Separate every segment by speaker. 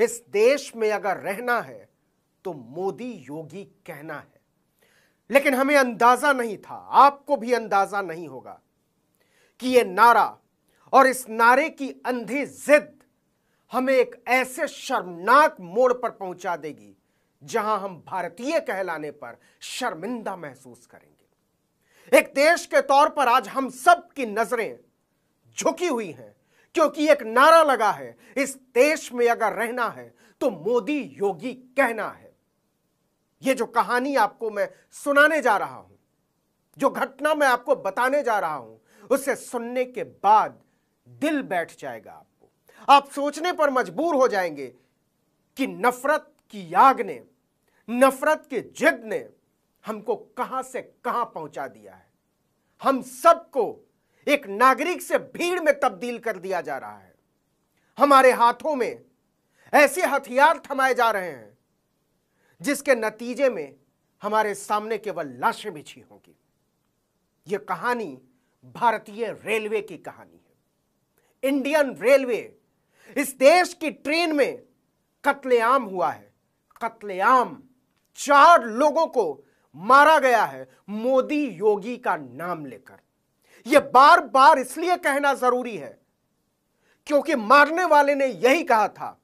Speaker 1: इस देश में अगर रहना है तो मोदी योगी कहना है लेकिन हमें अंदाजा नहीं था आपको भी अंदाजा नहीं होगा कि यह नारा और इस नारे की अंधी जिद हमें एक ऐसे शर्मनाक मोड़ पर पहुंचा देगी जहां हम भारतीय कहलाने पर शर्मिंदा महसूस करेंगे एक देश के तौर पर आज हम सब की नजरें झुकी हुई हैं क्योंकि एक नारा लगा है इस देश में अगर रहना है तो मोदी योगी कहना है यह जो कहानी आपको मैं सुनाने जा रहा हूं जो घटना मैं आपको बताने जा रहा हूं उसे सुनने के बाद दिल बैठ जाएगा आपको आप सोचने पर मजबूर हो जाएंगे कि नफरत की आग ने नफरत के जिद ने हमको कहां से कहां पहुंचा दिया है हम सबको एक नागरिक से भीड़ में तब्दील कर दिया जा रहा है हमारे हाथों में ऐसे हथियार थमाए जा रहे हैं जिसके नतीजे में हमारे सामने केवल लाशें बिछी होंगी यह कहानी भारतीय रेलवे की कहानी है इंडियन रेलवे इस देश की ट्रेन में कत्लेआम हुआ है कत्लेआम चार लोगों को मारा गया है मोदी योगी का नाम लेकर यह बार बार इसलिए कहना जरूरी है क्योंकि मारने वाले ने यही कहा था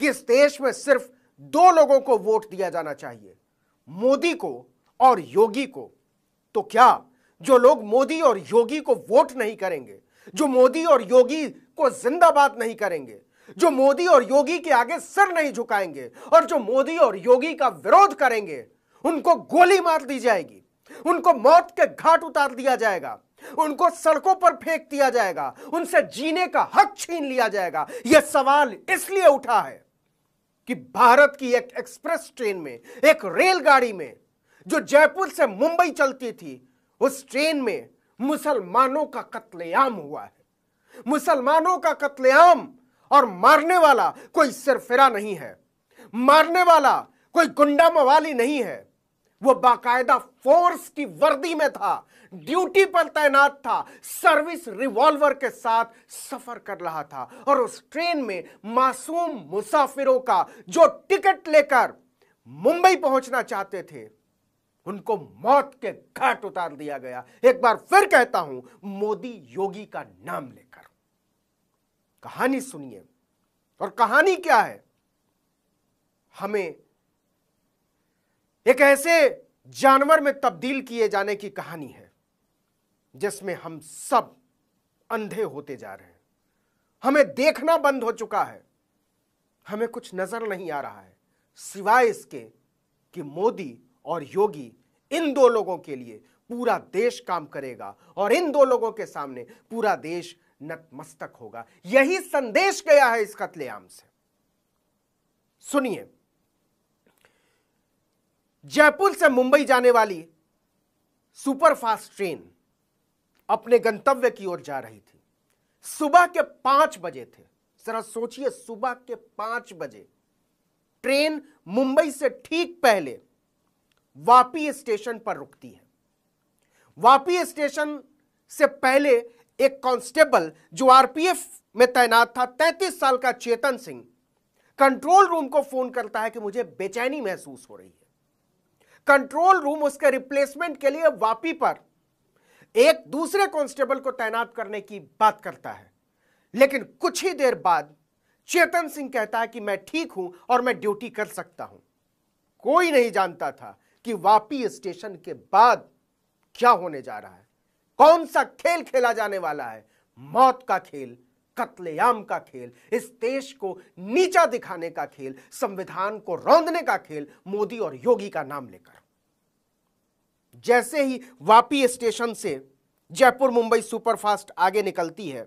Speaker 1: कि इस देश में सिर्फ दो लोगों को वोट दिया जाना चाहिए मोदी को और योगी को तो क्या जो लोग मोदी और योगी को वोट नहीं करेंगे जो मोदी और योगी को जिंदाबाद नहीं करेंगे जो मोदी और योगी के आगे सर नहीं झुकाएंगे और जो मोदी और योगी का विरोध करेंगे उनको गोली मार दी जाएगी उनको मौत के घाट उतार दिया जाएगा उनको सड़कों पर फेंक दिया जाएगा उनसे जीने का हक छीन लिया जाएगा यह सवाल इसलिए उठा है कि भारत की एक एक्सप्रेस ट्रेन में एक रेलगाड़ी में जो जयपुर से मुंबई चलती थी उस ट्रेन में मुसलमानों का कत्लेआम हुआ है मुसलमानों का कत्लेआम और मारने वाला कोई सिरफिरा नहीं है मारने वाला कोई गुंडा मवाली नहीं है वो बाकायदा फोर्स की वर्दी में था ड्यूटी पर तैनात था सर्विस रिवॉल्वर के साथ सफर कर रहा था और उस ट्रेन में मासूम मुसाफिरों का जो टिकट लेकर मुंबई पहुंचना चाहते थे उनको मौत के घाट उतार दिया गया एक बार फिर कहता हूं मोदी योगी का नाम लेकर कहानी सुनिए और कहानी क्या है हमें एक ऐसे जानवर में तब्दील किए जाने की कहानी है जिसमें हम सब अंधे होते जा रहे हैं हमें देखना बंद हो चुका है हमें कुछ नजर नहीं आ रहा है सिवाय इसके कि मोदी और योगी इन दो लोगों के लिए पूरा देश काम करेगा और इन दो लोगों के सामने पूरा देश नतमस्तक होगा यही संदेश गया है इस कतलेआम से सुनिए जयपुर से मुंबई जाने वाली सुपरफास्ट ट्रेन अपने गंतव्य की ओर जा रही थी सुबह के पांच बजे थे जरा सोचिए सुबह के पांच बजे ट्रेन मुंबई से ठीक पहले वापी स्टेशन पर रुकती है वापी स्टेशन से पहले एक कांस्टेबल जो आरपीएफ में तैनात था तैतीस साल का चेतन सिंह कंट्रोल रूम को फोन करता है कि मुझे बेचैनी महसूस हो रही है कंट्रोल रूम उसके रिप्लेसमेंट के लिए वापी पर एक दूसरे कांस्टेबल को तैनात करने की बात करता है लेकिन कुछ ही देर बाद चेतन सिंह कहता है कि मैं ठीक हूं और मैं ड्यूटी कर सकता हूं कोई नहीं जानता था कि वापी स्टेशन के बाद क्या होने जा रहा है कौन सा खेल खेला जाने वाला है मौत का खेल कत्लेआम का खेल इस देश को नीचा दिखाने का खेल संविधान को रौंदने का खेल मोदी और योगी का नाम लेकर जैसे ही वापी स्टेशन से जयपुर मुंबई सुपरफास्ट आगे निकलती है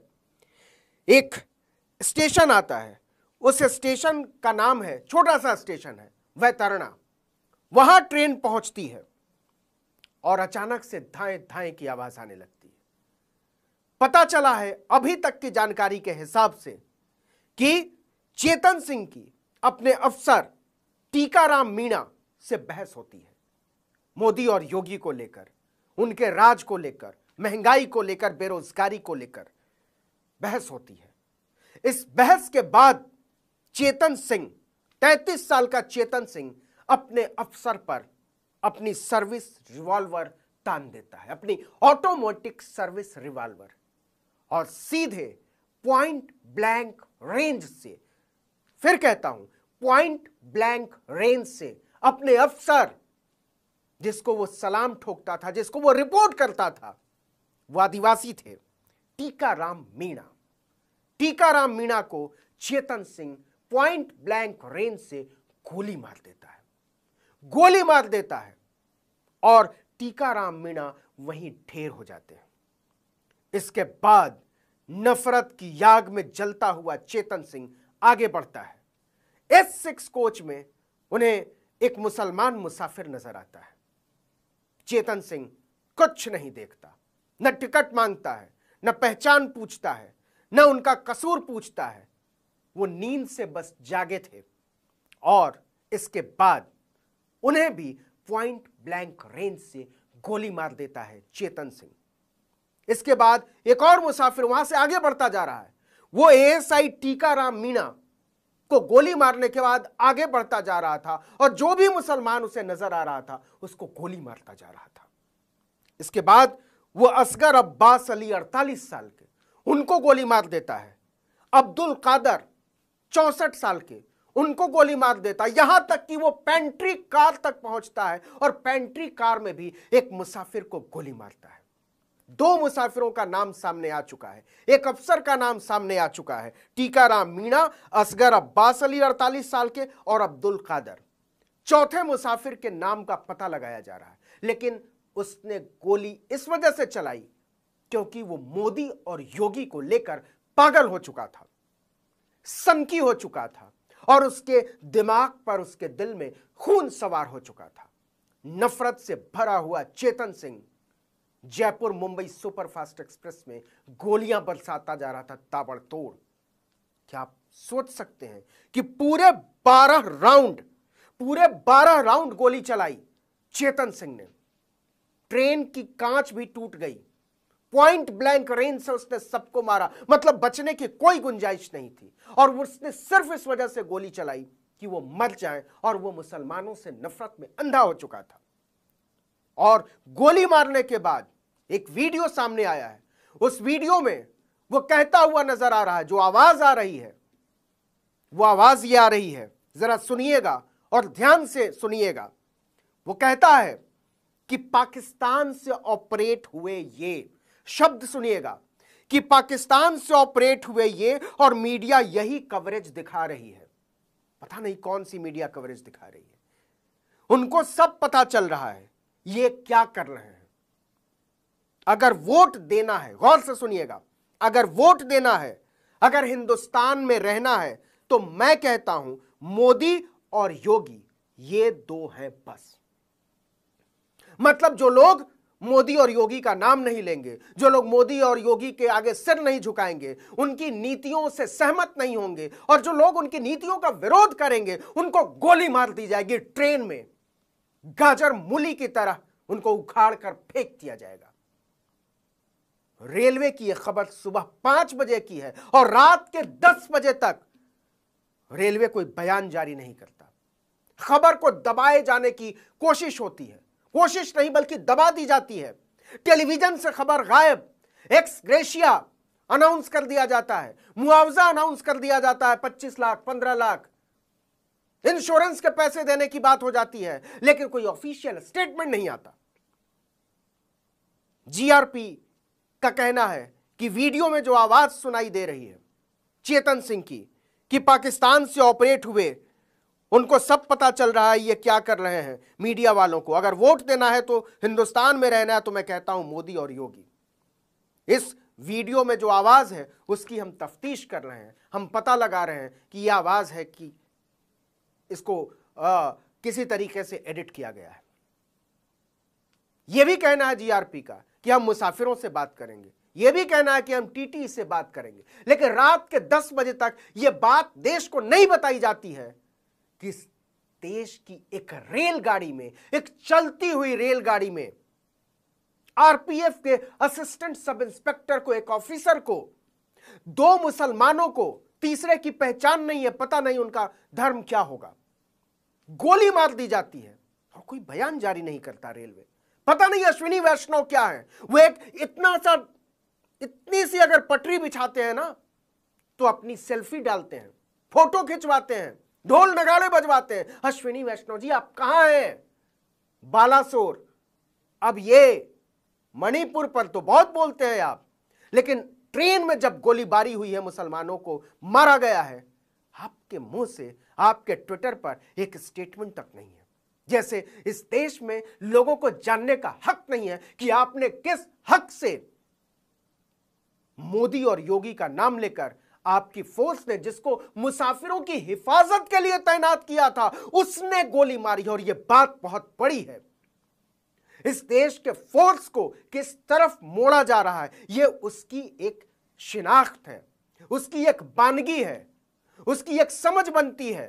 Speaker 1: एक स्टेशन आता है उस स्टेशन का नाम है छोटा सा स्टेशन है वैतरणा वहां ट्रेन पहुंचती है और अचानक से धाएं धाएं की आवाज आने लगती पता चला है अभी तक की जानकारी के हिसाब से कि चेतन सिंह की अपने अफसर टीकाराम मीणा से बहस होती है मोदी और योगी को लेकर उनके राज को लेकर महंगाई को लेकर बेरोजगारी को लेकर बहस होती है इस बहस के बाद चेतन सिंह 33 साल का चेतन सिंह अपने अफसर पर अपनी सर्विस रिवॉल्वर तान देता है अपनी ऑटोमेटिक सर्विस रिवॉल्वर और सीधे पॉइंट ब्लैंक रेंज से फिर कहता हूं पॉइंट ब्लैंक रेंज से अपने अफसर जिसको वो सलाम ठोकता था जिसको वो रिपोर्ट करता था वो आदिवासी थे टीकाराम मीणा टीकाराम मीणा को Chetan Singh point blank range से गोली मार देता है गोली मार देता है और टीकाराम मीणा वहीं ढेर हो जाते हैं इसके बाद नफरत की याग में जलता हुआ चेतन सिंह आगे बढ़ता है एस सिक्स कोच में उन्हें एक मुसलमान मुसाफिर नजर आता है चेतन सिंह कुछ नहीं देखता न टिकट मांगता है न पहचान पूछता है न उनका कसूर पूछता है वो नींद से बस जागे थे और इसके बाद उन्हें भी पॉइंट ब्लैंक रेंज से गोली मार देता है चेतन सिंह इसके बाद एक और मुसाफिर वहां से आगे बढ़ता जा रहा है वो एएसआई टीकाराम मीणा को गोली मारने के बाद आगे बढ़ता जा रहा था और जो भी मुसलमान उसे नजर आ रहा था उसको गोली मारता जा रहा था इसके बाद वो असगर अब्बास अली 48 साल के उनको गोली मार देता है अब्दुल कादर चौसठ साल के उनको गोली मार देता है यहां तक कि वो पेंट्री कार तक पहुंचता है और पेंट्री कार में भी एक मुसाफिर को गोली मारता है दो मुसाफिरों का नाम सामने आ चुका है एक अफसर का नाम सामने आ चुका है टीकाराम मीणा असगर अब्बास अली अड़तालीस साल के और अब्दुल कादर चौथे मुसाफिर के नाम का पता लगाया जा रहा है लेकिन उसने गोली इस वजह से चलाई क्योंकि वो मोदी और योगी को लेकर पागल हो चुका था सनकी हो चुका था और उसके दिमाग पर उसके दिल में खून सवार हो चुका था नफरत से भरा हुआ चेतन सिंह जयपुर मुंबई सुपरफास्ट एक्सप्रेस में गोलियां बरसाता जा रहा था ताबड़तोड़ क्या आप सोच सकते हैं कि पूरे बारह राउंड पूरे बारह राउंड गोली चलाई चेतन सिंह ने ट्रेन की कांच भी टूट गई पॉइंट ब्लैंक रेंज से उसने सबको मारा मतलब बचने की कोई गुंजाइश नहीं थी और उसने सिर्फ इस वजह से गोली चलाई कि वो मर जाए और वो मुसलमानों से नफरत में अंधा हो चुका था और गोली मारने के बाद एक वीडियो सामने आया है उस वीडियो में वो कहता हुआ नजर आ रहा है जो आवाज आ रही है वो आवाज ये आ रही है जरा सुनिएगा और ध्यान से सुनिएगा वो कहता है कि पाकिस्तान से ऑपरेट हुए ये शब्द सुनिएगा कि पाकिस्तान से ऑपरेट हुए ये और मीडिया यही कवरेज दिखा रही है पता नहीं कौन सी मीडिया कवरेज दिखा रही है उनको सब पता चल रहा है ये क्या कर रहे हैं अगर वोट देना है गौर से सुनिएगा अगर वोट देना है अगर हिंदुस्तान में रहना है तो मैं कहता हूं मोदी और योगी ये दो हैं बस मतलब जो लोग मोदी और योगी का नाम नहीं लेंगे जो लोग मोदी और योगी के आगे सिर नहीं झुकाएंगे उनकी नीतियों से सहमत नहीं होंगे और जो लोग उनकी नीतियों का विरोध करेंगे उनको गोली मार दी जाएगी ट्रेन में गाजर मूली की तरह उनको उखाड़ कर फेंक दिया जाएगा रेलवे की यह खबर सुबह पांच बजे की है और रात के दस बजे तक रेलवे कोई बयान जारी नहीं करता खबर को दबाए जाने की कोशिश होती है कोशिश नहीं बल्कि दबा दी जाती है टेलीविजन से खबर गायब एक्स ग्रेशिया अनाउंस कर दिया जाता है मुआवजा अनाउंस कर दिया जाता है 25 लाख 15 लाख इंश्योरेंस के पैसे देने की बात हो जाती है लेकिन कोई ऑफिशियल स्टेटमेंट नहीं आता जीआरपी का कहना है कि वीडियो में जो आवाज सुनाई दे रही है चेतन सिंह की कि पाकिस्तान से ऑपरेट हुए उनको सब पता चल रहा है ये क्या कर रहे हैं मीडिया वालों को अगर वोट देना है तो हिंदुस्तान में रहना है तो मैं कहता हूं मोदी और योगी इस वीडियो में जो आवाज है उसकी हम तफ्तीश कर रहे हैं हम पता लगा रहे हैं कि यह आवाज है कि इसको आ, किसी तरीके से एडिट किया गया है यह भी कहना है जीआरपी का कि हम मुसाफिरों से बात करेंगे यह भी कहना है कि हम टीटी से बात करेंगे लेकिन रात के 10 बजे तक यह बात देश को नहीं बताई जाती है कि देश की एक रेलगाड़ी में एक चलती हुई रेलगाड़ी में आरपीएफ के असिस्टेंट सब इंस्पेक्टर को एक ऑफिसर को दो मुसलमानों को तीसरे की पहचान नहीं है पता नहीं उनका धर्म क्या होगा गोली मार दी जाती है और कोई बयान जारी नहीं करता रेलवे पता नहीं अश्विनी वैष्णव क्या है वो एक इतना सा इतनी सी अगर पटरी बिछाते हैं ना तो अपनी सेल्फी डालते हैं फोटो खिंचवाते हैं ढोल नगाड़े बजवाते हैं अश्विनी वैष्णव जी आप कहाँ हैं बालासोर अब ये मणिपुर पर तो बहुत बोलते हैं आप लेकिन ट्रेन में जब गोलीबारी हुई है मुसलमानों को मारा गया है आपके मुंह से आपके ट्विटर पर एक स्टेटमेंट तक नहीं है जैसे इस देश में लोगों को जानने का हक नहीं है कि आपने किस हक से मोदी और योगी का नाम लेकर आपकी फोर्स ने जिसको मुसाफिरों की हिफाजत के लिए तैनात किया था उसने गोली मारी और यह बात बहुत बड़ी है इस देश के फोर्स को किस तरफ मोड़ा जा रहा है यह उसकी एक शिनाख्त है उसकी एक बानगी है उसकी एक समझ बनती है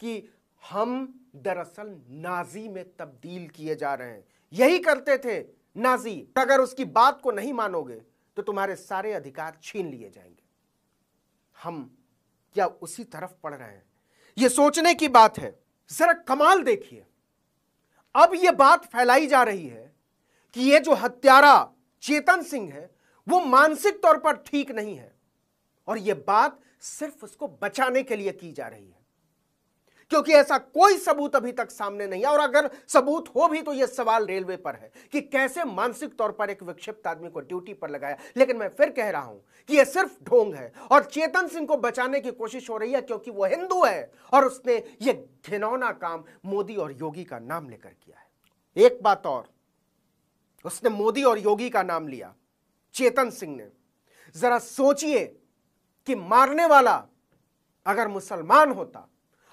Speaker 1: कि हम दरअसल नाजी में तब्दील किए जा रहे हैं यही करते थे नाजी अगर उसकी बात को नहीं मानोगे तो तुम्हारे सारे अधिकार छीन लिए जाएंगे हम क्या उसी तरफ पढ़ रहे हैं यह सोचने की बात है जरा कमाल देखिए अब यह बात फैलाई जा रही है कि यह जो हत्यारा चेतन सिंह है वो मानसिक तौर पर ठीक नहीं है और यह बात सिर्फ उसको बचाने के लिए की जा रही है क्योंकि ऐसा कोई सबूत अभी तक सामने नहीं है और अगर सबूत हो भी तो यह सवाल रेलवे पर है कि कैसे मानसिक तौर पर एक विक्षिप्त आदमी को ड्यूटी पर लगाया लेकिन मैं फिर कह रहा हूं कि यह सिर्फ ढोंग है और चेतन सिंह को बचाने की कोशिश हो रही है क्योंकि वह हिंदू है और उसने यह घिनौना काम मोदी और योगी का नाम लेकर किया है एक बात और उसने मोदी और योगी का नाम लिया चेतन सिंह ने जरा सोचिए कि मारने वाला अगर मुसलमान होता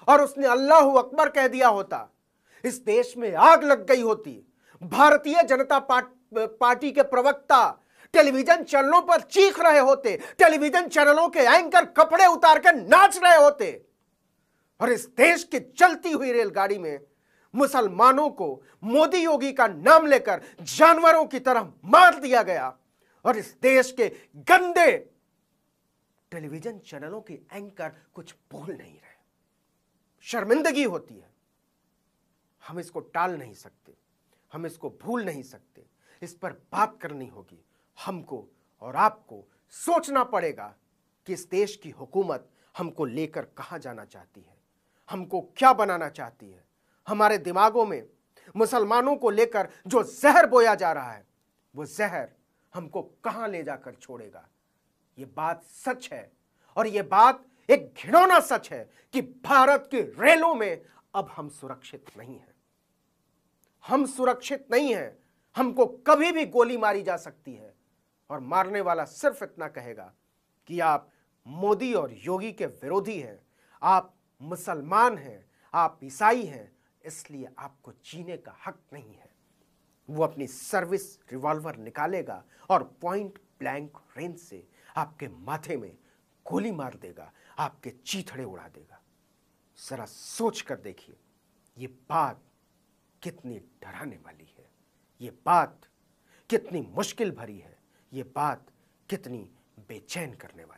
Speaker 1: और उसने अल्लाह अकबर कह दिया होता इस देश में आग लग गई होती भारतीय जनता पार्टी के प्रवक्ता टेलीविजन चैनलों पर चीख रहे होते टेलीविजन चैनलों के एंकर कपड़े उतार कर नाच रहे होते और इस देश की चलती हुई रेलगाड़ी में मुसलमानों को मोदी योगी का नाम लेकर जानवरों की तरह मार दिया गया और इस देश के गंदे टेलीविजन चैनलों के एंकर कुछ बोल नहीं रहे शर्मिंदगी होती है हम इसको टाल नहीं सकते हम इसको भूल नहीं सकते इस पर बात करनी होगी हमको और आपको सोचना पड़ेगा कि इस देश की हुकूमत हमको लेकर कहाँ जाना चाहती है हमको क्या बनाना चाहती है हमारे दिमागों में मुसलमानों को लेकर जो जहर बोया जा रहा है वो जहर हमको कहाँ ले जाकर छोड़ेगा ये बात सच है और ये बात एक घिनौना सच है कि भारत की रेलों में अब हम सुरक्षित नहीं हैं हम सुरक्षित नहीं हैं हमको कभी भी गोली मारी जा सकती है और मारने वाला सिर्फ इतना कहेगा कि आप मोदी और योगी के विरोधी हैं आप मुसलमान हैं आप ईसाई हैं इसलिए आपको जीने का हक नहीं है वो अपनी सर्विस रिवॉल्वर निकालेगा और पॉइंट ब्लैंक रेंज से आपके माथे में गोली मार देगा आपके चीथड़े उड़ा देगा जरा सोच कर देखिए ये बात कितनी डराने वाली है ये बात कितनी मुश्किल भरी है ये बात कितनी बेचैन करने वाली